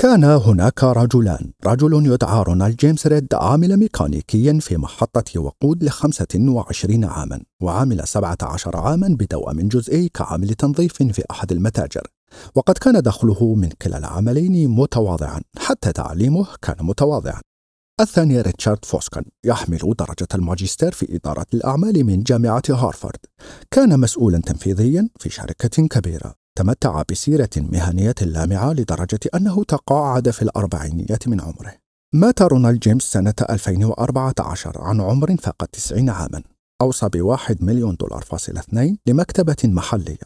كان هناك رجلان رجل يدعى رونالد جيمس ريد عامل ميكانيكيا في محطة وقود لخمسة وعشرين عاما وعامل سبعة عشر عاما بدوام جزئي كعامل تنظيف في أحد المتاجر وقد كان دخله من كلا العملين متواضعا حتى تعليمه كان متواضعا الثاني ريتشارد فوسكن يحمل درجة الماجستير في إدارة الأعمال من جامعة هارفارد كان مسؤولا تنفيذيا في شركة كبيرة تمتع بسيرة مهنية لامعة لدرجة أنه تقاعد في الأربعينيات من عمره مات رونالد جيمس سنة 2014 عن عمر فقط 90 عاماً أوصى بواحد مليون دولار فاصلة اثنين لمكتبة محلية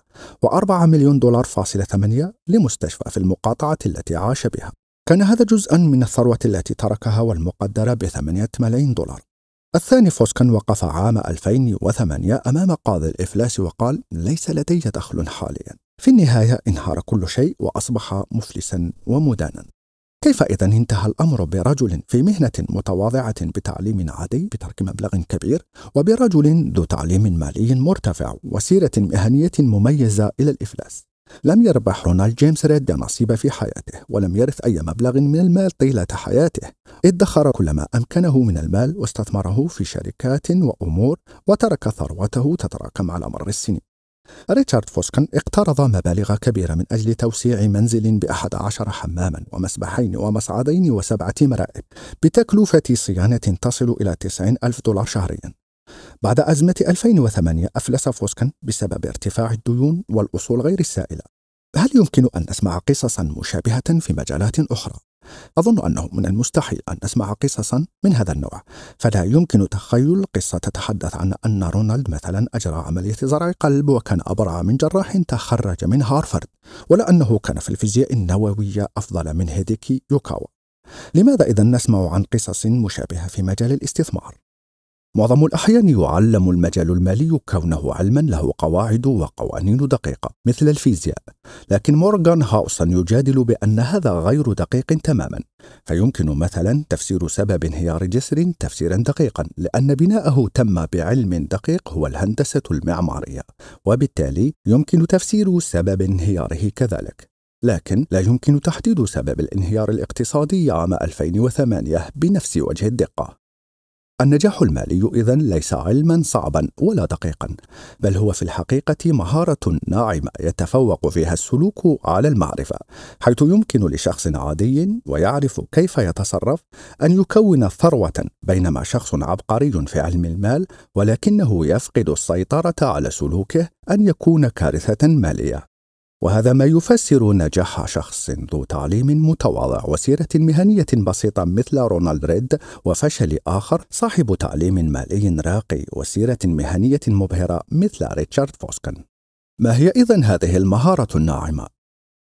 وأربعة مليون دولار فاصلة ثمانية لمستشفى في المقاطعة التي عاش بها كان هذا جزءا من الثروة التي تركها والمقدرة بثمانية ملايين دولار الثاني فوسكن وقف عام 2008 أمام قاضي الإفلاس وقال ليس لدي دخل حاليا في النهاية انهار كل شيء وأصبح مفلسا ومدانا كيف إذا انتهى الأمر برجل في مهنة متواضعة بتعليم عادي بترك مبلغ كبير وبرجل ذو تعليم مالي مرتفع وسيرة مهنية مميزة إلى الإفلاس لم يربح رونالد جيمس ريد نصيب في حياته ولم يرث أي مبلغ من المال طيلة حياته ادخر كل ما أمكنه من المال واستثمره في شركات وأمور وترك ثروته تتراكم على مر السنين ريتشارد فوسكن اقترض مبالغ كبيرة من أجل توسيع منزل بأحد عشر حماما ومسبحين ومصعدين وسبعة مرائب بتكلفة صيانة تصل إلى 90 ألف دولار شهريا بعد أزمة 2008 أفلس فوسكن بسبب ارتفاع الديون والأصول غير السائلة هل يمكن أن نسمع قصصا مشابهة في مجالات أخرى؟ أظن أنه من المستحيل أن نسمع قصصا من هذا النوع فلا يمكن تخيل قصة تتحدث عن أن رونالد مثلا أجرى عملية زرع قلب وكان أبرع من جراح تخرج من هارفارد ولا أنه كان في الفيزياء النووية أفضل من هيديكي يوكاوا لماذا إذا نسمع عن قصص مشابهة في مجال الاستثمار؟ معظم الأحيان يعلم المجال المالي كونه علما له قواعد وقوانين دقيقة مثل الفيزياء لكن مورغان هاوسن يجادل بأن هذا غير دقيق تماما فيمكن مثلا تفسير سبب انهيار جسر تفسيرا دقيقا لأن بناءه تم بعلم دقيق هو الهندسة المعمارية وبالتالي يمكن تفسير سبب انهياره كذلك لكن لا يمكن تحديد سبب الانهيار الاقتصادي عام 2008 بنفس وجه الدقة النجاح المالي إذا ليس علما صعبا ولا دقيقا، بل هو في الحقيقة مهارة ناعمة يتفوق فيها السلوك على المعرفة، حيث يمكن لشخص عادي ويعرف كيف يتصرف أن يكون ثروة بينما شخص عبقري في علم المال ولكنه يفقد السيطرة على سلوكه أن يكون كارثة مالية. وهذا ما يفسر نجاح شخص ذو تعليم متواضع وسيرة مهنية بسيطة مثل رونالد ريد وفشل آخر صاحب تعليم مالي راقي وسيرة مهنية مبهرة مثل ريتشارد فوسكن ما هي إذا هذه المهارة الناعمة؟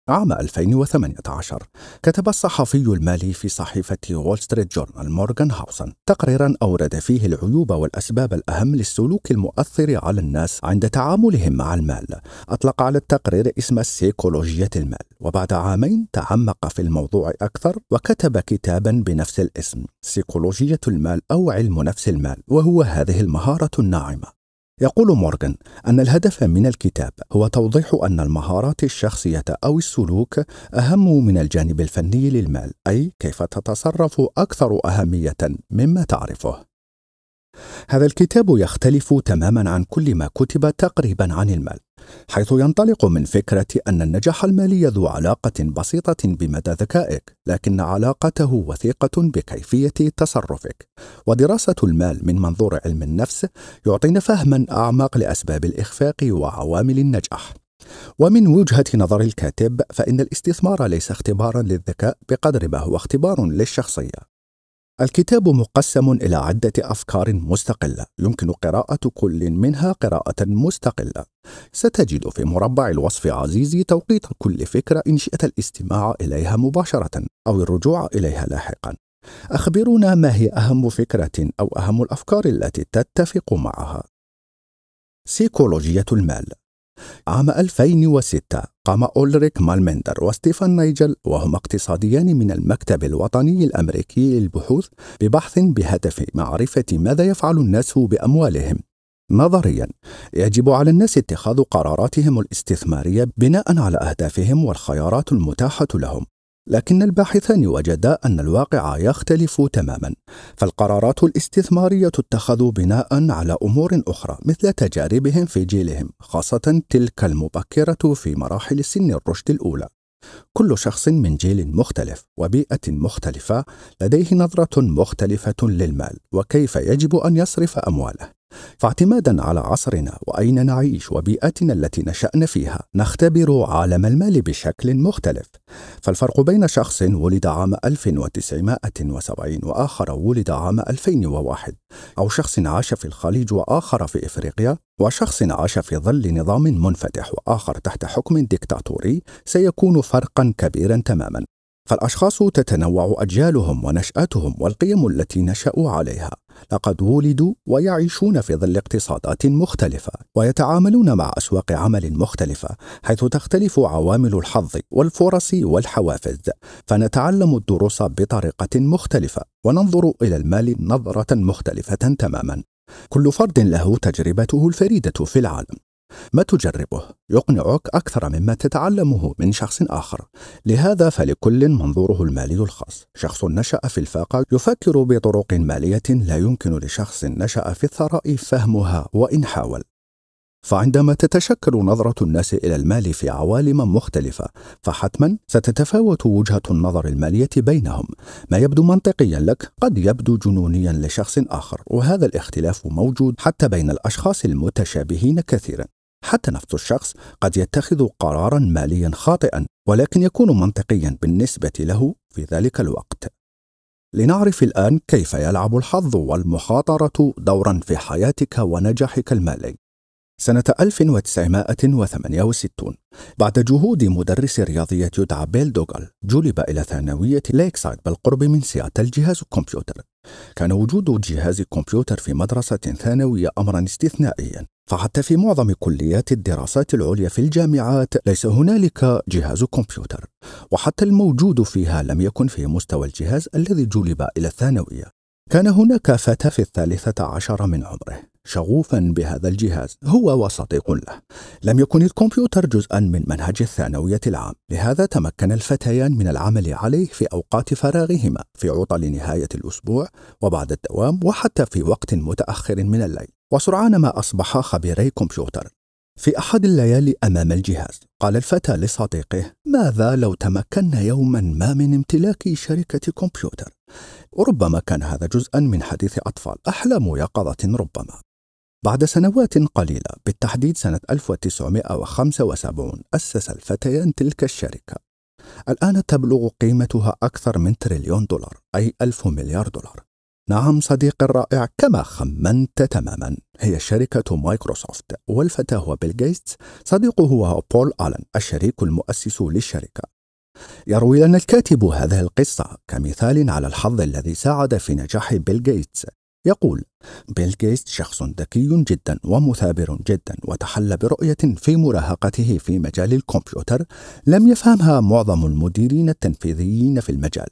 عام 2018 كتب الصحفي المالي في صحيفة وول ستريت جورنال مورغان هاوسن تقريرا أورد فيه العيوب والأسباب الأهم للسلوك المؤثر على الناس عند تعاملهم مع المال أطلق على التقرير اسم سيكولوجية المال وبعد عامين تعمق في الموضوع أكثر وكتب كتابا بنفس الاسم سيكولوجية المال أو علم نفس المال وهو هذه المهارة الناعمة يقول مورغان أن الهدف من الكتاب هو توضيح أن المهارات الشخصية أو السلوك أهم من الجانب الفني للمال، أي كيف تتصرف أكثر أهمية مما تعرفه. هذا الكتاب يختلف تماما عن كل ما كتب تقريبا عن المال حيث ينطلق من فكرة أن النجاح المالي ذو علاقة بسيطة بمدى ذكائك، لكن علاقته وثيقة بكيفية تصرفك. ودراسة المال من منظور علم النفس يعطينا فهمًا أعمق لأسباب الإخفاق وعوامل النجاح. ومن وجهة نظر الكاتب فإن الاستثمار ليس اختبارا للذكاء بقدر ما هو اختبار للشخصية الكتاب مقسم إلى عدة أفكار مستقلة، يمكن قراءة كل منها قراءة مستقلة. ستجد في مربع الوصف عزيزي توقيت كل فكرة إن شئت الاستماع إليها مباشرة أو الرجوع إليها لاحقا. أخبرونا ما هي أهم فكرة أو أهم الأفكار التي تتفق معها. سيكولوجية المال عام 2006 قام أولريك مالمندر وستيفان نايجل وهما اقتصاديان من المكتب الوطني الأمريكي للبحوث ببحث بهدف معرفة ماذا يفعل الناس بأموالهم نظريا يجب على الناس اتخاذ قراراتهم الاستثماريه بناء على اهدافهم والخيارات المتاحه لهم لكن الباحثان وجدا أن الواقع يختلف تماما فالقرارات الاستثمارية تتخذ بناء على أمور أخرى مثل تجاربهم في جيلهم خاصة تلك المبكرة في مراحل سن الرشد الأولى كل شخص من جيل مختلف وبيئة مختلفة لديه نظرة مختلفة للمال وكيف يجب أن يصرف أمواله فاعتمادا على عصرنا واين نعيش وبيئتنا التي نشانا فيها نختبر عالم المال بشكل مختلف فالفرق بين شخص ولد عام 1970 واخر ولد عام 2001 او شخص عاش في الخليج واخر في افريقيا وشخص عاش في ظل نظام منفتح واخر تحت حكم ديكتاتوري سيكون فرقا كبيرا تماما فالاشخاص تتنوع اجيالهم ونشاتهم والقيم التي نشاوا عليها لقد ولدوا ويعيشون في ظل اقتصادات مختلفة ويتعاملون مع أسواق عمل مختلفة حيث تختلف عوامل الحظ والفرص والحوافز فنتعلم الدروس بطريقة مختلفة وننظر إلى المال نظرة مختلفة تماما كل فرد له تجربته الفريدة في العالم ما تجربه يقنعك أكثر مما تتعلمه من شخص آخر لهذا فلكل منظوره المالي الخاص شخص نشأ في الفاقة يفكر بطرق مالية لا يمكن لشخص نشأ في الثراء فهمها وإن حاول فعندما تتشكل نظرة الناس إلى المال في عوالم مختلفة، فحتماً ستتفاوت وجهة النظر المالية بينهم. ما يبدو منطقياً لك قد يبدو جنونياً لشخص آخر، وهذا الاختلاف موجود حتى بين الأشخاص المتشابهين كثيراً. حتى نفس الشخص قد يتخذ قرارا ماليا خاطئا ولكن يكون منطقيا بالنسبة له في ذلك الوقت. لنعرف الآن كيف يلعب الحظ والمخاطرة دورا في حياتك ونجاحك المالي. سنة 1968 بعد جهود مدرس رياضية يدعى بيل دوغل جلب إلى ثانوية ليكسايد بالقرب من سياتل جهاز كمبيوتر كان وجود جهاز كمبيوتر في مدرسة ثانوية أمرا استثنائيا فحتى في معظم كليات الدراسات العليا في الجامعات ليس هنالك جهاز كمبيوتر وحتى الموجود فيها لم يكن في مستوى الجهاز الذي جلب إلى الثانوية كان هناك فتى في الثالثة عشر من عمره شغوفا بهذا الجهاز هو وصديق له لم يكن الكمبيوتر جزءا من منهج الثانوية العام لهذا تمكن الفتيان من العمل عليه في أوقات فراغهما في عطل نهاية الأسبوع وبعد الدوام وحتى في وقت متأخر من الليل وسرعان ما أصبحا خبيري كمبيوتر في أحد الليالي أمام الجهاز قال الفتى لصديقه ماذا لو تمكنا يوما ما من امتلاك شركة كمبيوتر ربما كان هذا جزءا من حديث أطفال أحلام يقظة ربما بعد سنوات قليلة بالتحديد سنة 1975 أسس الفتيان تلك الشركة الآن تبلغ قيمتها أكثر من تريليون دولار أي ألف مليار دولار نعم صديقي الرائع كما خمنت تماما هي شركة مايكروسوفت والفتى هو بيل جيتس صديقه هو بول آلن الشريك المؤسس للشركة يروي لنا الكاتب هذه القصة كمثال على الحظ الذي ساعد في نجاح بيل جيتس يقول بيل جيتس شخص ذكي جدا ومثابر جدا وتحلى برؤية في مراهقته في مجال الكمبيوتر لم يفهمها معظم المديرين التنفيذيين في المجال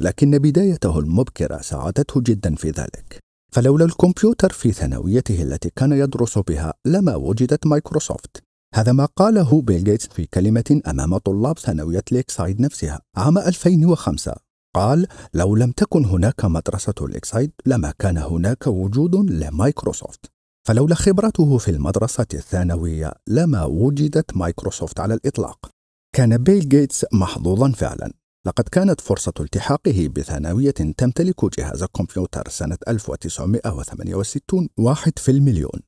لكن بدايته المبكرة ساعدته جدا في ذلك فلولا الكمبيوتر في ثانويته التي كان يدرس بها لما وجدت مايكروسوفت هذا ما قاله بيل جيتس في كلمة أمام طلاب ثانوية ليكسايد نفسها عام 2005 قال لو لم تكن هناك مدرسة الإكسايد لما كان هناك وجود لمايكروسوفت فلولا خبرته في المدرسة الثانوية لما وجدت مايكروسوفت على الإطلاق كان بيل جيتس محظوظا فعلا لقد كانت فرصة التحاقه بثانوية تمتلك جهاز كمبيوتر سنة 1968 واحد في المليون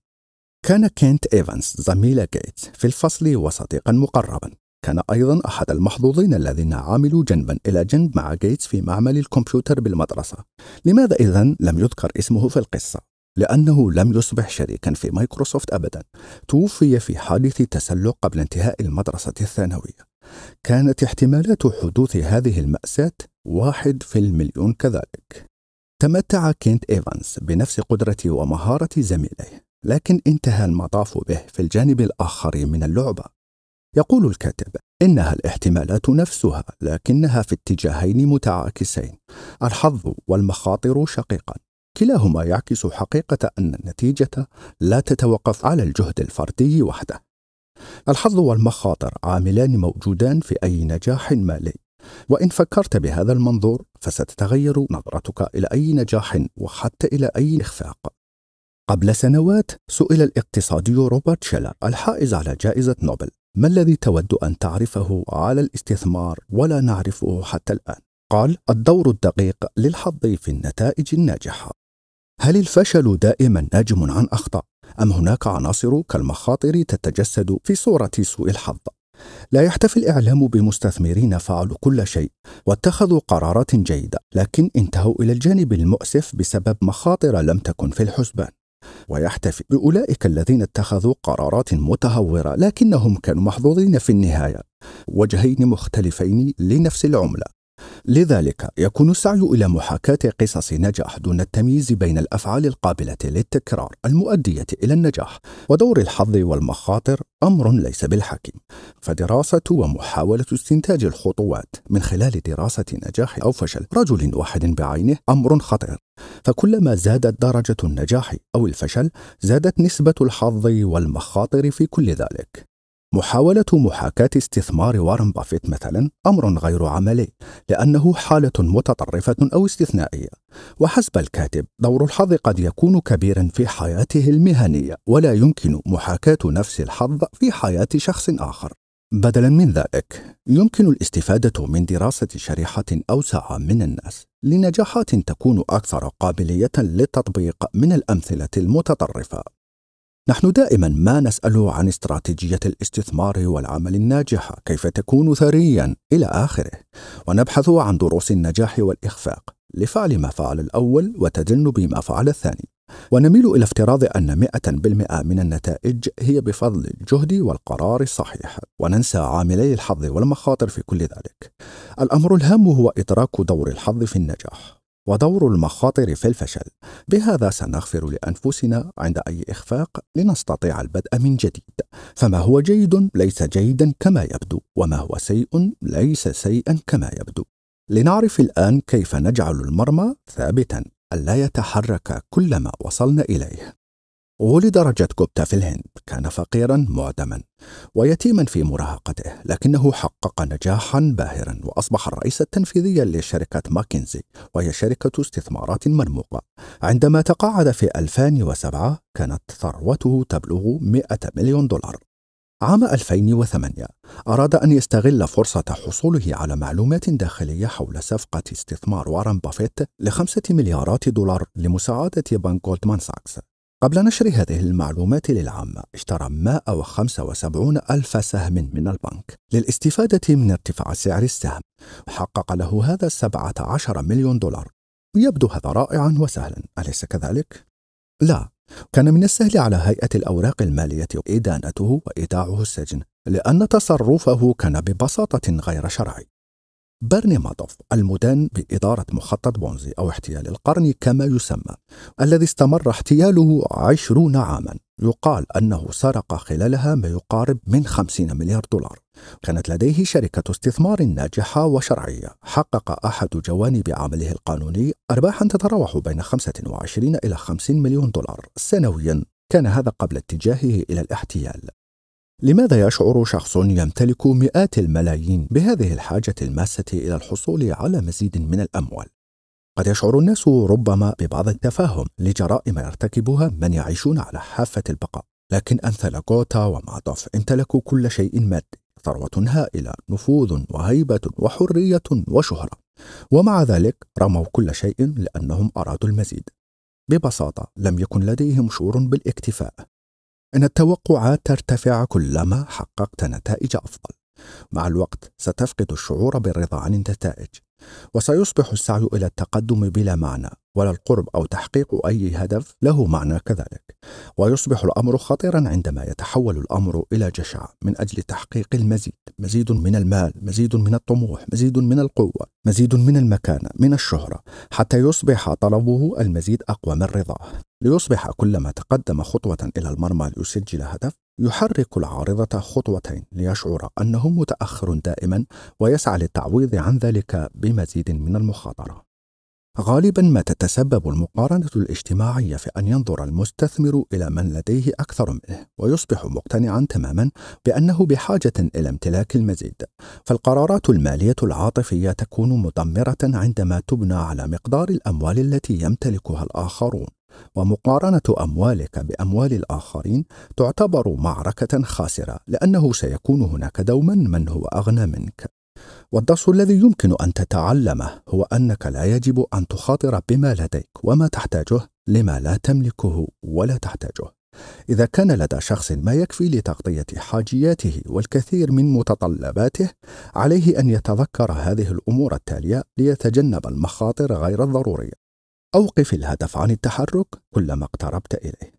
كان كينت إيفانس زميل جيتس في الفصل وصديقا مقربا كان أيضا أحد المحظوظين الذين عملوا جنبا إلى جنب مع جيتس في معمل الكمبيوتر بالمدرسة لماذا إذا لم يذكر اسمه في القصة؟ لأنه لم يصبح شريكا في مايكروسوفت أبدا توفي في حادث تسلق قبل انتهاء المدرسة الثانوية كانت احتمالات حدوث هذه المأساة واحد في المليون كذلك تمتع كينت إيفانس بنفس قدرة ومهارة زميليه لكن انتهى المطاف به في الجانب الآخر من اللعبة يقول الكاتب إنها الاحتمالات نفسها لكنها في اتجاهين متعاكسين الحظ والمخاطر شقيقا كلاهما يعكس حقيقة أن النتيجة لا تتوقف على الجهد الفردي وحده الحظ والمخاطر عاملان موجودان في أي نجاح مالي وإن فكرت بهذا المنظور فستتغير نظرتك إلى أي نجاح وحتى إلى أي إخفاق قبل سنوات سئل الاقتصادي روبرت شيلر الحائز على جائزة نوبل ما الذي تود أن تعرفه على الاستثمار ولا نعرفه حتى الآن؟ قال الدور الدقيق للحظ في النتائج الناجحة هل الفشل دائما ناجم عن أخطاء؟ أم هناك عناصر كالمخاطر تتجسد في صورة سوء الحظ؟ لا يحتفي الإعلام بمستثمرين فعلوا كل شيء واتخذوا قرارات جيدة لكن انتهوا إلى الجانب المؤسف بسبب مخاطر لم تكن في الحسبان ويحتفي بأولئك الذين اتخذوا قرارات متهورة لكنهم كانوا محظوظين في النهاية وجهين مختلفين لنفس العملة لذلك يكون السعي إلى محاكاة قصص نجاح دون التمييز بين الأفعال القابلة للتكرار المؤدية إلى النجاح ودور الحظ والمخاطر أمر ليس بالحكي فدراسة ومحاولة استنتاج الخطوات من خلال دراسة نجاح أو فشل رجل واحد بعينه أمر خطير فكلما زادت درجة النجاح أو الفشل زادت نسبة الحظ والمخاطر في كل ذلك محاولة محاكاة استثمار وارن بافيت مثلا أمر غير عملي لأنه حالة متطرفة أو استثنائية وحسب الكاتب دور الحظ قد يكون كبيرا في حياته المهنية ولا يمكن محاكاة نفس الحظ في حياة شخص آخر بدلا من ذلك يمكن الاستفاده من دراسه شريحه اوسع من الناس لنجاحات تكون اكثر قابليه للتطبيق من الامثله المتطرفه نحن دائما ما نسال عن استراتيجيه الاستثمار والعمل الناجح كيف تكون ثريا الى اخره ونبحث عن دروس النجاح والاخفاق لفعل ما فعل الاول وتجنب ما فعل الثاني ونميل إلى افتراض أن 100% من النتائج هي بفضل الجهد والقرار الصحيح، وننسى عاملي الحظ والمخاطر في كل ذلك. الأمر الهام هو إدراك دور الحظ في النجاح، ودور المخاطر في الفشل. بهذا سنغفر لأنفسنا عند أي إخفاق لنستطيع البدء من جديد. فما هو جيد ليس جيدا كما يبدو، وما هو سيء ليس سيئا كما يبدو. لنعرف الآن كيف نجعل المرمى ثابتا ألا يتحرك كلما وصلنا إليه ولد رجت جوبتا في الهند كان فقيرا معدما ويتيما في مراهقته لكنه حقق نجاحا باهرا وأصبح الرئيس التنفيذي لشركة ماكنزي وهي شركة استثمارات مرموقة عندما تقاعد في 2007 كانت ثروته تبلغ 100 مليون دولار عام 2008 أراد أن يستغل فرصة حصوله على معلومات داخلية حول صفقة استثمار وارن بافيت لخمسة مليارات دولار لمساعدة بنك جولدمان ساكس قبل نشر هذه المعلومات للعامة اشترى 175 ألف سهم من البنك للاستفادة من ارتفاع سعر السهم وحقق له هذا 17 مليون دولار يبدو هذا رائعا وسهلا أليس كذلك؟ لا كان من السهل على هيئة الأوراق المالية إدانته وإيداعه السجن لأن تصرفه كان ببساطة غير شرعي ماتوف المدان بإدارة مخطط بونزي أو احتيال القرن كما يسمى الذي استمر احتياله عشرون عاما يقال أنه سرق خلالها ما يقارب من خمسين مليار دولار كانت لديه شركة استثمار ناجحة وشرعية حقق أحد جوانب عمله القانوني أرباحا تتراوح بين 25 إلى 50 مليون دولار سنويا كان هذا قبل اتجاهه إلى الاحتيال لماذا يشعر شخص يمتلك مئات الملايين بهذه الحاجة الماسة إلى الحصول على مزيد من الأموال؟ قد يشعر الناس ربما ببعض التفاهم لجرائم يرتكبها من يعيشون على حافة البقاء، لكن أمثال غوتا ومعطف امتلكوا كل شيء مادي، ثروة هائلة، نفوذ وهيبة وحرية وشهرة، ومع ذلك رموا كل شيء لأنهم أرادوا المزيد. ببساطة لم يكن لديهم شعور بالاكتفاء إن التوقعات ترتفع كلما حققت نتائج أفضل مع الوقت ستفقد الشعور بالرضا عن النتائج وسيصبح السعي إلى التقدم بلا معنى ولا القرب أو تحقيق أي هدف له معنى كذلك ويصبح الأمر خطيرا عندما يتحول الأمر إلى جشع من أجل تحقيق المزيد مزيد من المال مزيد من الطموح مزيد من القوة مزيد من المكانة من الشهرة حتى يصبح طلبه المزيد أقوى من رضاه ليصبح كلما تقدم خطوة إلى المرمى ليسجل هدف يحرك العارضة خطوتين ليشعر أنه متأخر دائما ويسعى للتعويض عن ذلك بمزيد من المخاطرة. غالبا ما تتسبب المقارنة الاجتماعية في أن ينظر المستثمر إلى من لديه أكثر منه ويصبح مقتنعا تماما بأنه بحاجة إلى امتلاك المزيد فالقرارات المالية العاطفية تكون مدمرة عندما تبنى على مقدار الأموال التي يمتلكها الآخرون ومقارنة أموالك بأموال الآخرين تعتبر معركة خاسرة لأنه سيكون هناك دوما من هو أغنى منك والدرس الذي يمكن أن تتعلمه هو أنك لا يجب أن تخاطر بما لديك وما تحتاجه لما لا تملكه ولا تحتاجه إذا كان لدى شخص ما يكفي لتغطية حاجياته والكثير من متطلباته، عليه أن يتذكر هذه الأمور التالية ليتجنب المخاطر غير الضرورية. أوقف الهدف عن التحرك كلما اقتربت إليه.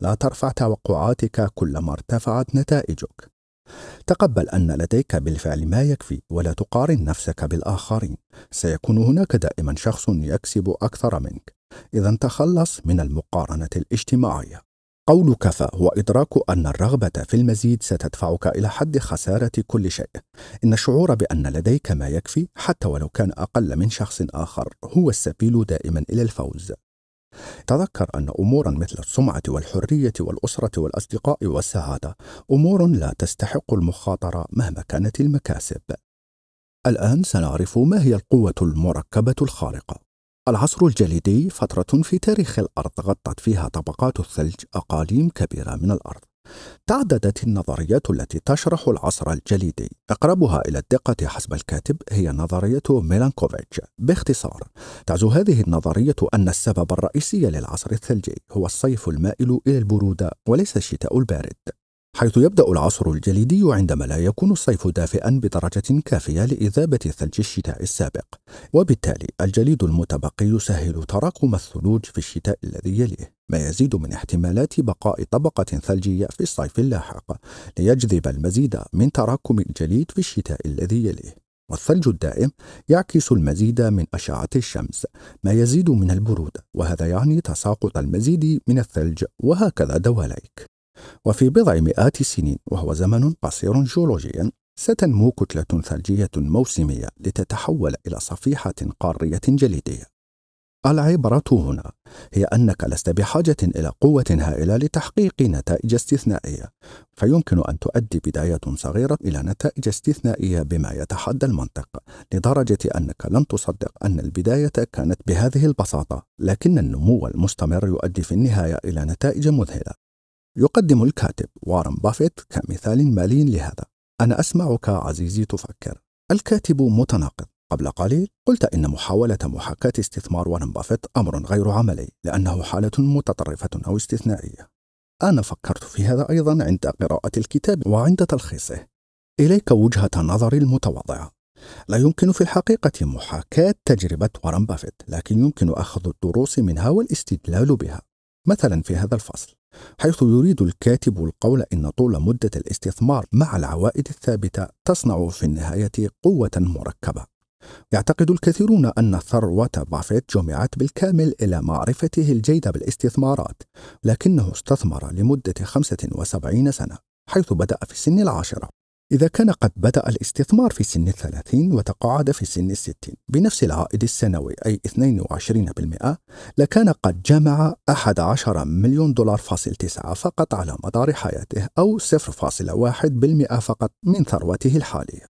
لا ترفع توقعاتك كلما ارتفعت نتائجك. تقبل أن لديك بالفعل ما يكفي ولا تقارن نفسك بالآخرين. سيكون هناك دائما شخص يكسب أكثر منك. إذا تخلص من المقارنة الاجتماعية. قول كفى هو إدراك أن الرغبة في المزيد ستدفعك إلى حد خسارة كل شيء. إن الشعور بأن لديك ما يكفي حتى ولو كان أقل من شخص آخر هو السبيل دائما إلى الفوز. تذكر أن أمورا مثل السمعة والحرية والأسرة والأصدقاء والسعادة أمور لا تستحق المخاطرة مهما كانت المكاسب. الآن سنعرف ما هي القوة المركبة الخارقة. العصر الجليدي فترة في تاريخ الأرض غطت فيها طبقات الثلج أقاليم كبيرة من الأرض. تعددت النظريات التي تشرح العصر الجليدي، أقربها إلى الدقة حسب الكاتب هي نظرية ميلانكوفيتش، باختصار، تعزو هذه النظرية أن السبب الرئيسي للعصر الثلجي هو الصيف المائل إلى البرودة وليس الشتاء البارد. حيث يبدأ العصر الجليدي عندما لا يكون الصيف دافئا بدرجة كافية لإذابة ثلج الشتاء السابق وبالتالي الجليد المتبقي يسهل تراكم الثلوج في الشتاء الذي يليه ما يزيد من احتمالات بقاء طبقة ثلجية في الصيف اللاحق ليجذب المزيد من تراكم الجليد في الشتاء الذي يليه والثلج الدائم يعكس المزيد من أشعة الشمس ما يزيد من البرودة وهذا يعني تساقط المزيد من الثلج وهكذا دواليك وفي بضع مئات السنين وهو زمن قصير جيولوجيا ستنمو كتلة ثلجية موسمية لتتحول إلى صفيحة قارية جليدية. العبرة هنا هي أنك لست بحاجة إلى قوة هائلة لتحقيق نتائج استثنائية، فيمكن أن تؤدي بداية صغيرة إلى نتائج استثنائية بما يتحدى المنطق، لدرجة أنك لن تصدق أن البداية كانت بهذه البساطة، لكن النمو المستمر يؤدي في النهاية إلى نتائج مذهلة. يقدم الكاتب وارن بافيت كمثال مالي لهذا أنا أسمعك عزيزي تفكر الكاتب متناقض قبل قليل قلت إن محاولة محاكاة استثمار وارن بافيت أمر غير عملي لأنه حالة متطرفة أو استثنائية أنا فكرت في هذا أيضا عند قراءة الكتاب وعند تلخيصه إليك وجهة نظري المتواضعة لا يمكن في الحقيقة محاكاة تجربة وارن بافيت لكن يمكن أخذ الدروس منها والاستدلال بها مثلا في هذا الفصل حيث يريد الكاتب القول ان طول مده الاستثمار مع العوائد الثابته تصنع في النهايه قوه مركبه يعتقد الكثيرون أن ثروة بافيت جمعت بالكامل إلى معرفته الجيدة بالاستثمارات، لكنه استثمر لمدة 75 سنة، حيث بدأ في سن العاشرة، إذا كان قد بدأ الاستثمار في سن الثلاثين وتقاعد في سن الستين بنفس العائد السنوي أي 22% لكان قد جمع 11 مليون دولار فاصل تسعة فقط على مدار حياته أو 0.1% فقط من ثروته الحالية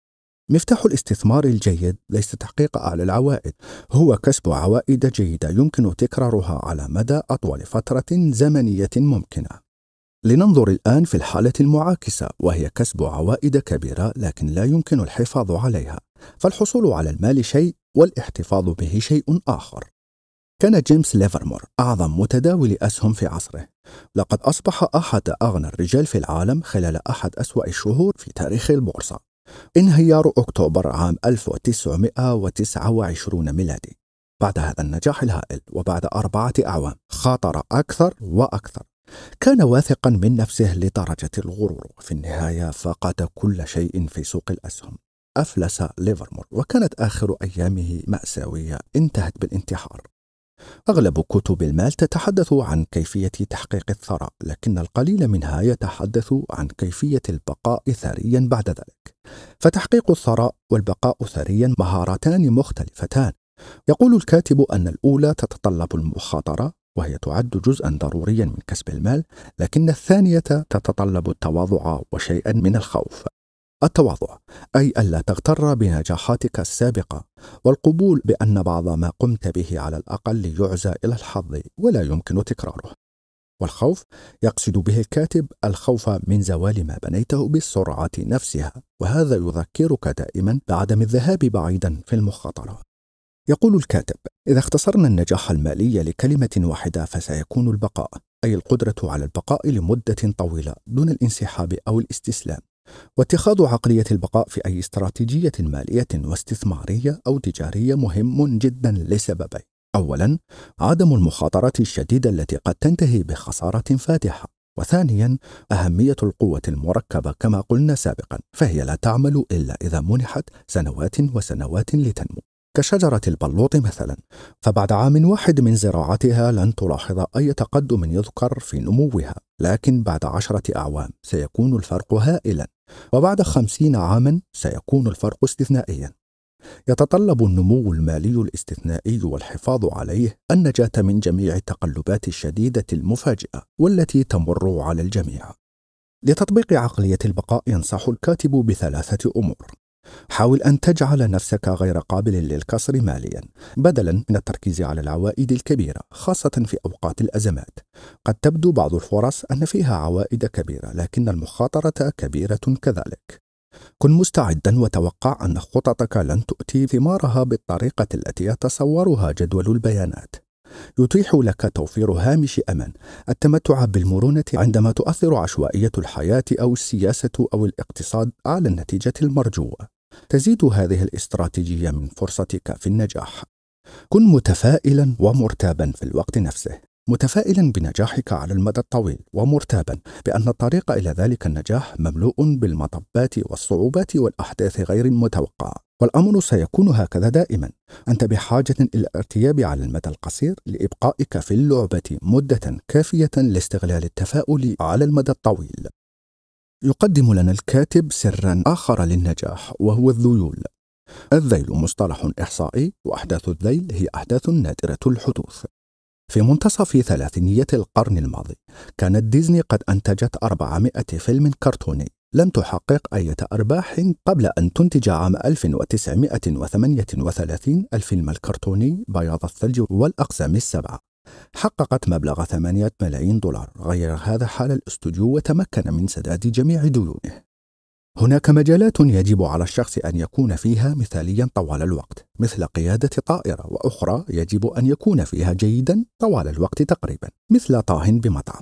مفتاح الاستثمار الجيد ليس تحقيق أعلى العوائد، هو كسب عوائد جيدة يمكن تكرارها على مدى أطول فترة زمنية ممكنة. لننظر الآن في الحالة المعاكسة وهي كسب عوائد كبيرة لكن لا يمكن الحفاظ عليها فالحصول على المال شيء والاحتفاظ به شيء آخر كان جيمس ليفرمور أعظم متداول أسهم في عصره لقد أصبح أحد أغنى الرجال في العالم خلال أحد أسوأ الشهور في تاريخ البورصة انهيار أكتوبر عام 1929 ميلادي بعد هذا النجاح الهائل وبعد أربعة أعوام خاطر أكثر وأكثر كان واثقا من نفسه لدرجة الغرور في النهاية فقد كل شيء في سوق الأسهم أفلس ليفرمور وكانت آخر أيامه مأساوية انتهت بالانتحار أغلب كتب المال تتحدث عن كيفية تحقيق الثراء لكن القليل منها يتحدث عن كيفية البقاء ثريا بعد ذلك فتحقيق الثراء والبقاء ثريا مهارتان مختلفتان يقول الكاتب أن الأولى تتطلب المخاطرة وهي تعد جزءا ضروريا من كسب المال لكن الثانية تتطلب التواضع وشيئا من الخوف التواضع أي ألا تغتر بنجاحاتك السابقة والقبول بأن بعض ما قمت به على الأقل يعزى إلى الحظ ولا يمكن تكراره والخوف يقصد به الكاتب الخوف من زوال ما بنيته بالسرعة نفسها وهذا يذكرك دائما بعدم الذهاب بعيدا في المخاطرة يقول الكاتب إذا اختصرنا النجاح المالي لكلمة واحدة فسيكون البقاء، أي القدرة على البقاء لمدة طويلة دون الانسحاب أو الاستسلام، واتخاذ عقلية البقاء في أي استراتيجية مالية واستثمارية أو تجارية مهم جدا لسببين. أولا، عدم المخاطرة الشديدة التي قد تنتهي بخسارة فادحة، وثانيا أهمية القوة المركبة كما قلنا سابقا، فهي لا تعمل إلا إذا منحت سنوات وسنوات لتنمو. كشجرة البلوط مثلا فبعد عام واحد من زراعتها لن تلاحظ أي تقدم يذكر في نموها لكن بعد عشرة أعوام سيكون الفرق هائلا وبعد خمسين عاما سيكون الفرق استثنائيا يتطلب النمو المالي الاستثنائي والحفاظ عليه النجاة من جميع التقلبات الشديدة المفاجئة والتي تمر على الجميع لتطبيق عقلية البقاء ينصح الكاتب بثلاثة أمور حاول أن تجعل نفسك غير قابل للكسر ماليا بدلا من التركيز على العوائد الكبيرة خاصة في أوقات الأزمات قد تبدو بعض الفرص أن فيها عوائد كبيرة لكن المخاطرة كبيرة كذلك كن مستعدا وتوقع أن خططك لن تؤتي ثمارها بالطريقة التي يتصورها جدول البيانات يتيح لك توفير هامش امان التمتع بالمرونة عندما تؤثر عشوائية الحياة أو السياسة أو الاقتصاد على النتيجة المرجوة تزيد هذه الاستراتيجية من فرصتك في النجاح كن متفائلا ومرتابا في الوقت نفسه متفائلا بنجاحك على المدى الطويل ومرتابا بان الطريق الى ذلك النجاح مملوء بالمطبات والصعوبات والاحداث غير المتوقعه والأمر سيكون هكذا دائما أنت بحاجة إلى الارتياب على المدى القصير لإبقائك في اللعبة مدة كافية لاستغلال التفاؤل على المدى الطويل يقدم لنا الكاتب سرا آخر للنجاح وهو الذيول الذيل مصطلح إحصائي وأحداث الذيل هي أحداث نادرة الحدوث في منتصف ثلاثينية القرن الماضي كانت ديزني قد أنتجت 400 فيلم كرتوني لم تحقق أي أرباح قبل أن تنتج عام 1938 الفيلم الكرتوني بياض الثلج والأقزام السبعة حققت مبلغ 8 ملايين دولار غير هذا حال الاستوديو وتمكن من سداد جميع ديونه هناك مجالات يجب على الشخص أن يكون فيها مثاليا طوال الوقت مثل قيادة طائرة وأخرى يجب أن يكون فيها جيدا طوال الوقت تقريبا مثل طاه بمطعم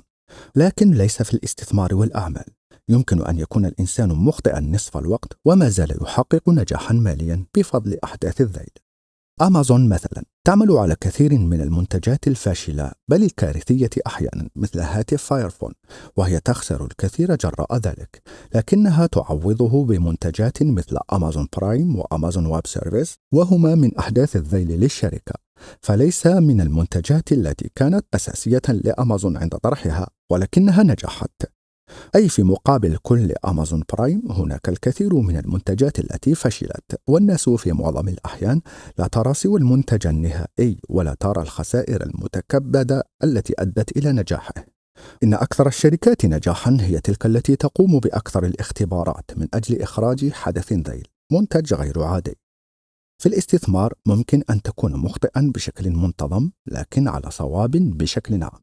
لكن ليس في الاستثمار والأعمال يمكن أن يكون الإنسان مخطئا نصف الوقت وما زال يحقق نجاحا ماليا بفضل أحداث الذيل. أمازون مثلا تعمل على كثير من المنتجات الفاشلة بل الكارثية أحيانا مثل هاتف فايرفون وهي تخسر الكثير جراء ذلك لكنها تعوضه بمنتجات مثل أمازون برايم وأمازون ويب سيرفيس وهما من أحداث الذيل للشركة فليس من المنتجات التي كانت أساسية لأمازون عند طرحها ولكنها نجحت أي في مقابل كل أمازون برايم هناك الكثير من المنتجات التي فشلت والناس في معظم الأحيان لا ترى سوى المنتج النهائي ولا ترى الخسائر المتكبدة التي أدت إلى نجاحه إن أكثر الشركات نجاحا هي تلك التي تقوم بأكثر الاختبارات من أجل إخراج حدث ذيل منتج غير عادي في الاستثمار ممكن أن تكون مخطئا بشكل منتظم لكن على صواب بشكل عام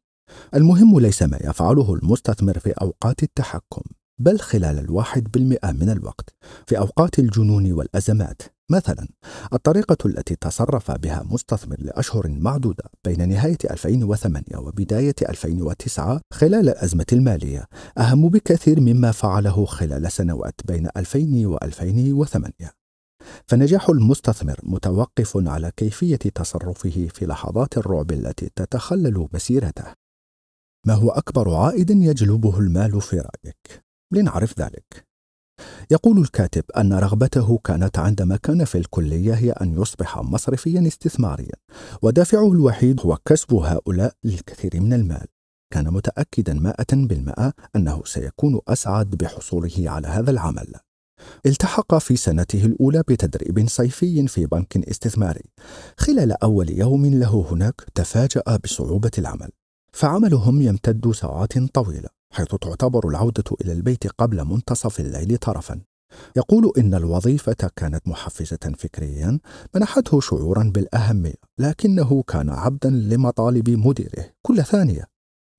المهم ليس ما يفعله المستثمر في أوقات التحكم بل خلال الواحد بالمئة من الوقت في أوقات الجنون والأزمات مثلا الطريقة التي تصرف بها مستثمر لأشهر معدودة بين نهاية 2008 وبداية 2009 خلال الأزمة المالية أهم بكثير مما فعله خلال سنوات بين 2000 و 2008 فنجاح المستثمر متوقف على كيفية تصرفه في لحظات الرعب التي تتخلل مسيرته ما هو أكبر عائد يجلبه المال في رأيك؟ لنعرف ذلك. يقول الكاتب أن رغبته كانت عندما كان في الكلية هي أن يصبح مصرفيا استثماريا، ودافعه الوحيد هو كسب هؤلاء للكثير من المال. كان متأكدا مائة بالمائة أنه سيكون أسعد بحصوله على هذا العمل. التحق في سنته الأولى بتدريب صيفي في بنك استثماري. خلال أول يوم له هناك تفاجأ بصعوبة العمل، فعملهم يمتد ساعات طويلة حيث تعتبر العودة إلى البيت قبل منتصف الليل طرفا يقول إن الوظيفة كانت محفزة فكريا منحته شعورا بالأهمية لكنه كان عبدا لمطالب مديره كل ثانية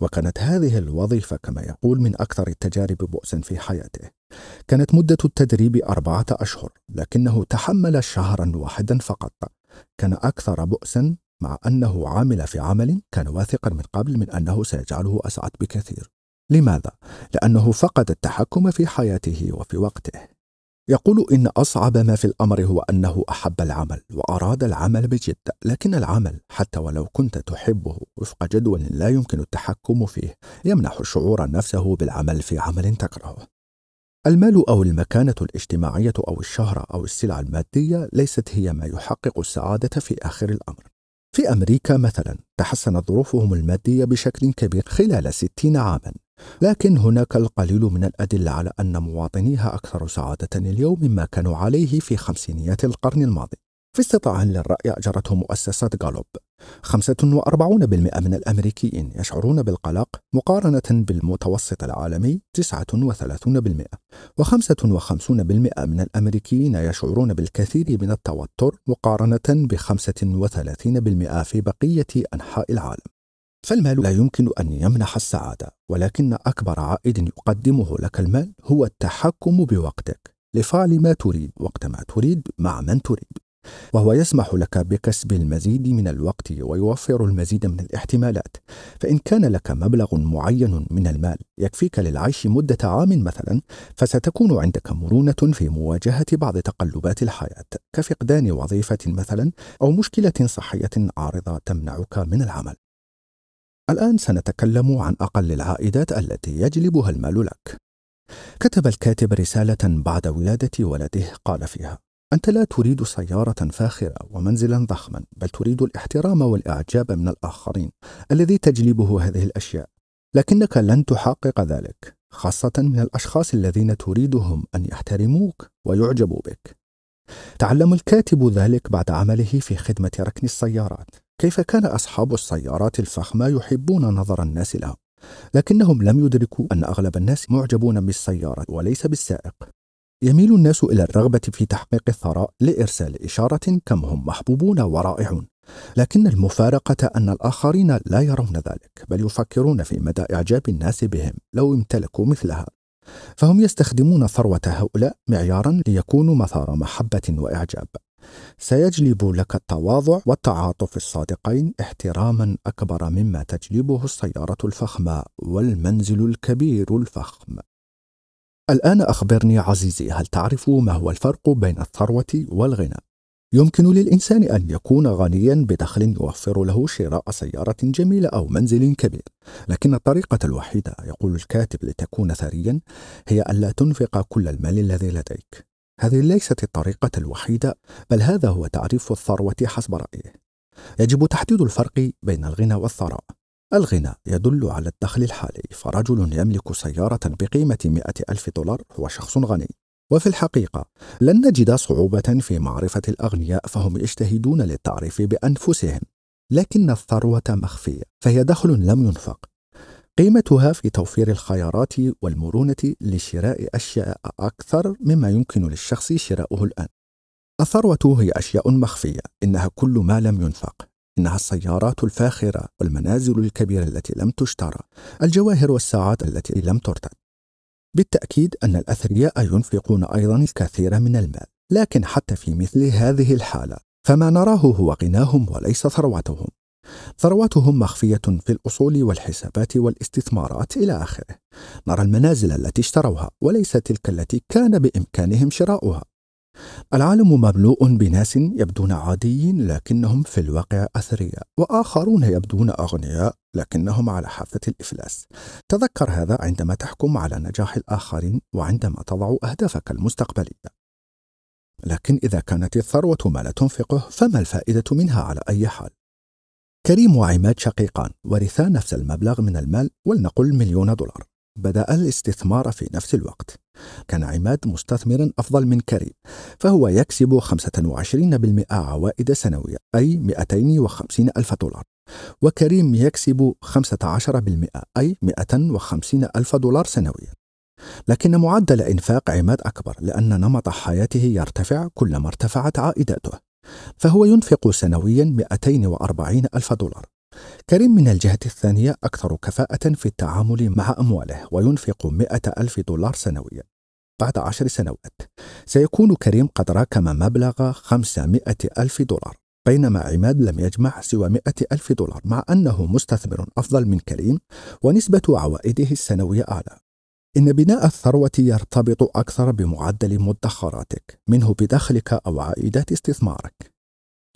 وكانت هذه الوظيفة كما يقول من أكثر التجارب بؤسا في حياته كانت مدة التدريب أربعة أشهر لكنه تحمل شهرا واحدا فقط كان أكثر بؤسا مع أنه عامل في عمل كان واثقا من قبل من أنه سيجعله أسعد بكثير لماذا؟ لأنه فقد التحكم في حياته وفي وقته يقول إن أصعب ما في الأمر هو أنه أحب العمل وأراد العمل بجد لكن العمل حتى ولو كنت تحبه وفق جدول لا يمكن التحكم فيه يمنح الشعور نفسه بالعمل في عمل تكرهه المال أو المكانة الاجتماعية أو الشهرة أو السلع المادية ليست هي ما يحقق السعادة في آخر الأمر، في أمريكا مثلا تحسنت ظروفهم المادية بشكل كبير خلال ستين عاما لكن هناك القليل من الأدلة على أن مواطنيها أكثر سعادة اليوم مما كانوا عليه في خمسينيات القرن الماضي في استطاعة للرأي أجرته مؤسسة غالوب 45% من الأمريكيين يشعرون بالقلق مقارنة بالمتوسط العالمي 39% و55% من الأمريكيين يشعرون بالكثير من التوتر مقارنة ب 35% في بقية أنحاء العالم فالمال لا يمكن أن يمنح السعادة ولكن أكبر عائد يقدمه لك المال هو التحكم بوقتك لفعل ما تريد وقت ما تريد مع من تريد وهو يسمح لك بكسب المزيد من الوقت ويوفر المزيد من الاحتمالات فإن كان لك مبلغ معين من المال يكفيك للعيش مدة عام مثلا فستكون عندك مرونة في مواجهة بعض تقلبات الحياة كفقدان وظيفة مثلا أو مشكلة صحية عارضة تمنعك من العمل الآن سنتكلم عن أقل العائدات التي يجلبها المال لك كتب الكاتب رسالة بعد ولادة ولده قال فيها: أنت لا تريد سيارة فاخرة ومنزلا ضخما، بل تريد الاحترام والإعجاب من الآخرين الذي تجلبه هذه الأشياء، لكنك لن تحقق ذلك، خاصة من الأشخاص الذين تريدهم أن يحترموك ويعجبوا بك. تعلم الكاتب ذلك بعد عمله في خدمة ركن السيارات، كيف كان أصحاب السيارات الفخمة يحبون نظر الناس لهم، لكنهم لم يدركوا أن أغلب الناس معجبون بالسيارة وليس بالسائق. يميل الناس إلى الرغبة في تحقيق الثراء لإرسال إشارة كم هم محبوبون ورائعون، لكن المفارقة أن الآخرين لا يرون ذلك، بل يفكرون في مدى إعجاب الناس بهم لو امتلكوا مثلها. فهم يستخدمون ثروة هؤلاء معيارا ليكونوا مثار محبة وإعجاب. سيجلب لك التواضع والتعاطف الصادقين احتراما أكبر مما تجلبه السيارة الفخمة والمنزل الكبير الفخم. الآن أخبرني عزيزي هل تعرف ما هو الفرق بين الثروة والغنى؟ يمكن للإنسان أن يكون غنيا بدخل يوفر له شراء سيارة جميلة أو منزل كبير، لكن الطريقة الوحيدة يقول الكاتب لتكون ثريا هي ألا تنفق كل المال الذي لديك. هذه ليست الطريقة الوحيدة، بل هذا هو تعريف الثروة حسب رأيه. يجب تحديد الفرق بين الغنى والثراء، الغنى يدل على الدخل الحالي فرجل يملك سيارة بقيمة مئة ألف دولار هو شخص غني وفي الحقيقة لن نجد صعوبة في معرفة الأغنياء فهم يجتهدون للتعريف بأنفسهم لكن الثروة مخفية فهي دخل لم ينفق قيمتها في توفير الخيارات والمرونة لشراء أشياء أكثر مما يمكن للشخص شراؤه الآن الثروة هي أشياء مخفية إنها كل ما لم ينفق إنها السيارات الفاخرة والمنازل الكبيرة التي لم تشترى الجواهر والساعات التي لم ترتد بالتأكيد أن الأثرياء ينفقون أيضا الكثير من المال لكن حتى في مثل هذه الحالة فما نراه هو غناهم وليس ثروتهم ثرواتهم مخفية في الأصول والحسابات والاستثمارات إلى آخره نرى المنازل التي اشتروها وليس تلك التي كان بإمكانهم شراؤها العالم مملوء بناس يبدون عاديين لكنهم في الواقع أثرياء وآخرون يبدون أغنياء لكنهم على حافة الإفلاس تذكر هذا عندما تحكم على نجاح الآخرين وعندما تضع أهدافك المستقبلية لكن إذا كانت الثروة ما لا تنفقه فما الفائدة منها على أي حال؟ كريم وعماد شقيقان ورثا نفس المبلغ من المال ولنقل مليون دولار بدأ الاستثمار في نفس الوقت كان عماد مستثمرا أفضل من كريم فهو يكسب 25% عوائد سنوية أي 250 ألف دولار وكريم يكسب 15% أي 250 ألف دولار سنويا لكن معدل إنفاق عماد أكبر لأن نمط حياته يرتفع كلما ارتفعت عائداته فهو ينفق سنويا 240 ألف دولار كريم من الجهة الثانية أكثر كفاءة في التعامل مع أمواله وينفق مئة ألف دولار سنويا بعد عشر سنوات سيكون كريم قد راكم مبلغ خمسمائة ألف دولار بينما عماد لم يجمع سوى مئة ألف دولار مع أنه مستثمر أفضل من كريم ونسبة عوائده السنوية أعلى إن بناء الثروة يرتبط أكثر بمعدل مدخراتك منه بدخلك أو عائدات استثمارك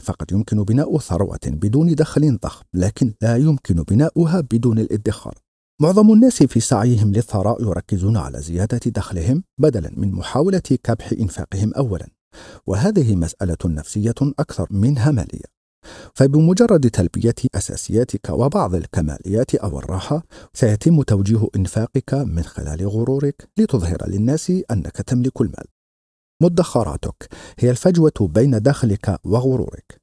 فقد يمكن بناء ثروة بدون دخل ضخم لكن لا يمكن بناؤها بدون الادخار معظم الناس في سعيهم للثراء يركزون على زيادة دخلهم بدلا من محاولة كبح إنفاقهم أولا وهذه مسألة نفسية أكثر منها مالية فبمجرد تلبية أساسياتك وبعض الكماليات أو الراحة سيتم توجيه إنفاقك من خلال غرورك لتظهر للناس أنك تملك المال مدخراتك هي الفجوة بين دخلك وغرورك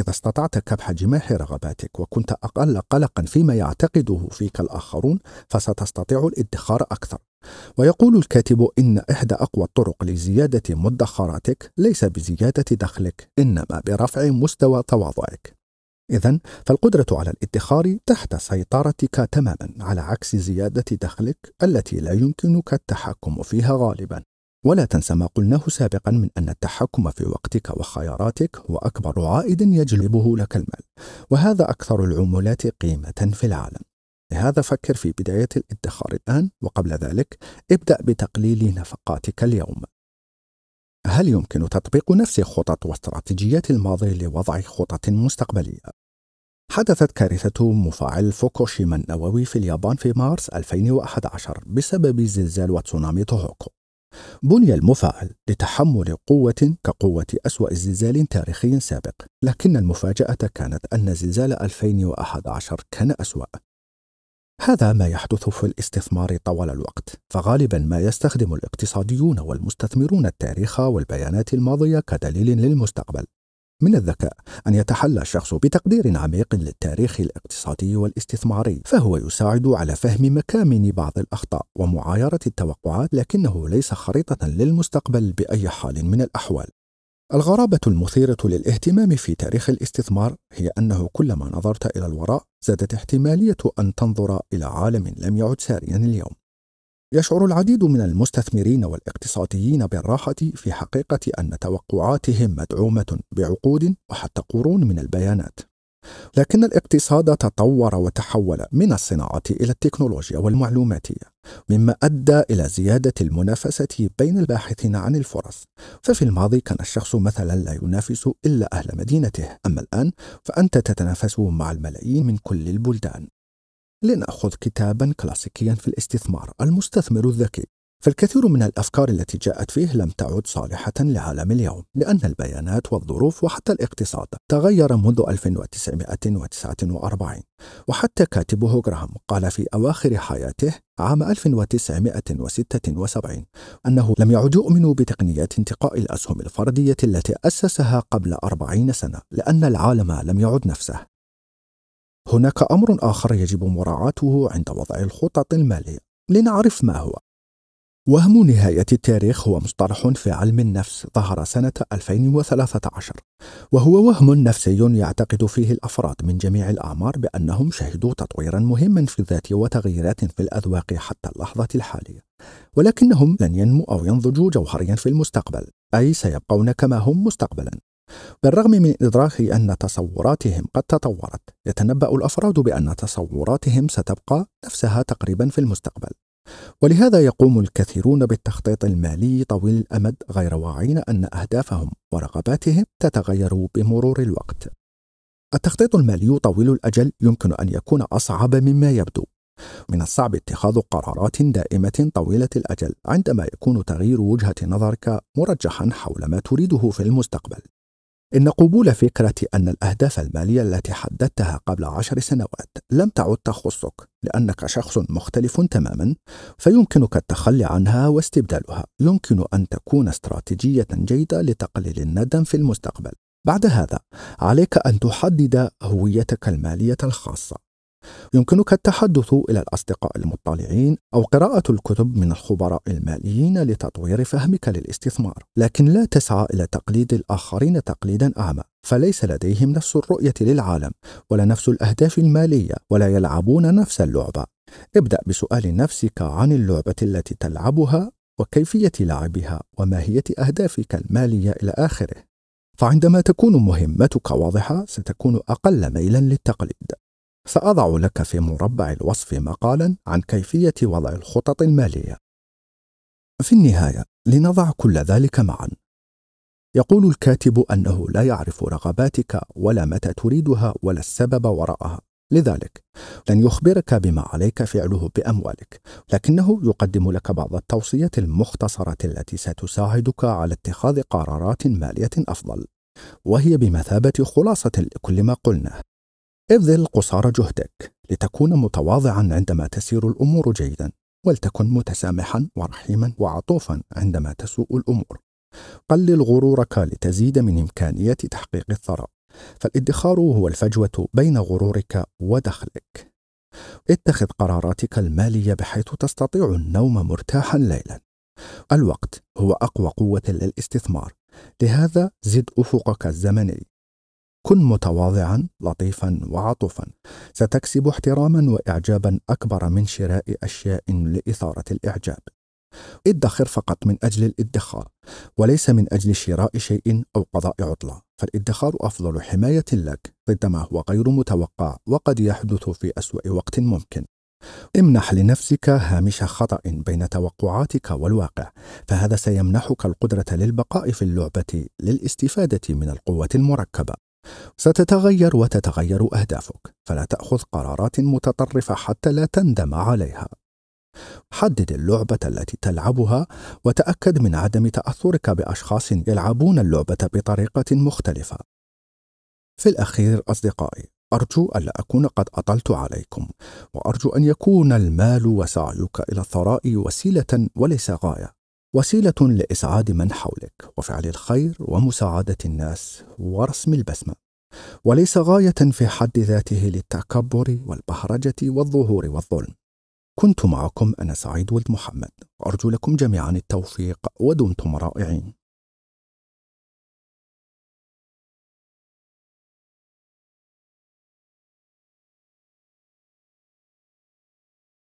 إذا استطعت كبح جماح رغباتك وكنت أقل قلقا فيما يعتقده فيك الآخرون فستستطيع الادخار أكثر ويقول الكاتب إن إحدى أقوى الطرق لزيادة مدخراتك ليس بزيادة دخلك إنما برفع مستوى تواضعك إذا فالقدرة على الادخار تحت سيطرتك تماما على عكس زيادة دخلك التي لا يمكنك التحكم فيها غالبا ولا تنسى ما قلناه سابقا من أن التحكم في وقتك وخياراتك هو أكبر عائد يجلبه لك المال وهذا أكثر العملات قيمة في العالم لهذا فكر في بداية الادخار الآن وقبل ذلك ابدأ بتقليل نفقاتك اليوم هل يمكن تطبيق نفس خطط واستراتيجيات الماضي لوضع خطط مستقبلية؟ حدثت كارثة مفاعل فوكوشيما النووي في اليابان في مارس 2011 بسبب زلزال وتسونامي توهوكو بني المفاعل لتحمل قوة كقوة أسوأ زلزال تاريخي سابق لكن المفاجأة كانت أن زلزال 2011 كان أسوأ هذا ما يحدث في الاستثمار طوال الوقت فغالبا ما يستخدم الاقتصاديون والمستثمرون التاريخ والبيانات الماضية كدليل للمستقبل من الذكاء أن يتحلى الشخص بتقدير عميق للتاريخ الاقتصادي والاستثماري، فهو يساعد على فهم مكامن بعض الأخطاء ومعايرة التوقعات، لكنه ليس خريطة للمستقبل بأي حال من الأحوال. الغرابة المثيرة للاهتمام في تاريخ الاستثمار هي أنه كلما نظرت إلى الوراء زادت احتمالية أن تنظر إلى عالم لم يعد ساريا اليوم. يشعر العديد من المستثمرين والاقتصاديين بالراحة في حقيقة أن توقعاتهم مدعومة بعقود وحتى قرون من البيانات. لكن الاقتصاد تطور وتحول من الصناعة إلى التكنولوجيا والمعلوماتية، مما أدى إلى زيادة المنافسة بين الباحثين عن الفرص، ففي الماضي كان الشخص مثلا لا ينافس إلا أهل مدينته، أما الآن فأنت تتنافس مع الملايين من كل البلدان. لنأخذ كتابا كلاسيكيا في الاستثمار المستثمر الذكي فالكثير من الأفكار التي جاءت فيه لم تعد صالحة لعالم اليوم لأن البيانات والظروف وحتى الاقتصاد تغير منذ 1949 وحتى كاتبه جراهام قال في أواخر حياته عام 1976 أنه لم يعد يؤمن بتقنيات انتقاء الأسهم الفردية التي أسسها قبل 40 سنة لأن العالم لم يعد نفسه هناك أمر آخر يجب مراعاته عند وضع الخطط المالية لنعرف ما هو وهم نهاية التاريخ هو مصطلح في علم النفس ظهر سنة 2013 وهو وهم نفسي يعتقد فيه الأفراد من جميع الأعمار بأنهم شهدوا تطويرا مهما في الذات وتغييرات في الأذواق حتى اللحظة الحالية ولكنهم لن ينمو أو ينضجوا جوهريا في المستقبل أي سيبقون كما هم مستقبلا بالرغم من إدراك أن تصوراتهم قد تطورت، يتنبأ الأفراد بأن تصوراتهم ستبقى نفسها تقريبا في المستقبل. ولهذا يقوم الكثيرون بالتخطيط المالي طويل الأمد غير واعين أن أهدافهم ورغباتهم تتغير بمرور الوقت. التخطيط المالي طويل الأجل يمكن أن يكون أصعب مما يبدو. من الصعب اتخاذ قرارات دائمة طويلة الأجل عندما يكون تغيير وجهة نظرك مرجحا حول ما تريده في المستقبل. إن قبول فكرة أن الأهداف المالية التي حددتها قبل عشر سنوات لم تعد تخصك لأنك شخص مختلف تماما فيمكنك التخلي عنها واستبدالها يمكن أن تكون استراتيجية جيدة لتقليل الندم في المستقبل بعد هذا عليك أن تحدد هويتك المالية الخاصة يمكنك التحدث إلى الأصدقاء المطلعين أو قراءة الكتب من الخبراء الماليين لتطوير فهمك للاستثمار، لكن لا تسعى إلى تقليد الآخرين تقليدا أعمى، فليس لديهم نفس الرؤية للعالم ولا نفس الأهداف المالية ولا يلعبون نفس اللعبة. ابدأ بسؤال نفسك عن اللعبة التي تلعبها وكيفية لعبها وماهية أهدافك المالية إلى آخره. فعندما تكون مهمتك واضحة ستكون أقل ميلا للتقليد. سأضع لك في مربع الوصف مقالا عن كيفية وضع الخطط المالية. في النهاية لنضع كل ذلك معا. يقول الكاتب أنه لا يعرف رغباتك ولا متى تريدها ولا السبب وراءها. لذلك لن يخبرك بما عليك فعله بأموالك، لكنه يقدم لك بعض التوصيات المختصرة التي ستساعدك على اتخاذ قرارات مالية أفضل. وهي بمثابة خلاصة لكل ما قلناه. ابذل قصارى جهدك لتكون متواضعا عندما تسير الأمور جيدا ولتكن متسامحا ورحيما وعطوفا عندما تسوء الأمور قلل غرورك لتزيد من إمكانية تحقيق الثراء فالادخار هو الفجوة بين غرورك ودخلك اتخذ قراراتك المالية بحيث تستطيع النوم مرتاحا ليلا الوقت هو أقوى قوة للاستثمار لهذا زد أفقك الزمني كن متواضعا لطيفا وعطوفا ستكسب احتراما واعجابا اكبر من شراء اشياء لاثاره الاعجاب ادخر فقط من اجل الادخار وليس من اجل شراء شيء او قضاء عطله فالادخار افضل حمايه لك ضد ما هو غير متوقع وقد يحدث في اسوا وقت ممكن امنح لنفسك هامش خطأ بين توقعاتك والواقع، فهذا سيمنحك القدرة للبقاء في اللعبة للاستفادة من القوة المركبة. ستتغير وتتغير أهدافك فلا تأخذ قرارات متطرفة حتى لا تندم عليها حدد اللعبة التي تلعبها وتأكد من عدم تأثرك بأشخاص يلعبون اللعبة بطريقة مختلفة. في الأخير أصدقائي، أرجو ألا أكون قد أطلت عليكم، وأرجو أن يكون المال وسعيك إلى الثراء وسيلة وليس غاية. وسيلة لإسعاد من حولك وفعل الخير ومساعدة الناس ورسم البسمة وليس غاية في حد ذاته للتكبر والبهرجة والظهور والظلم كنت معكم أنا سعيد ولد محمد أرجو لكم جميعا التوفيق ودمتم رائعين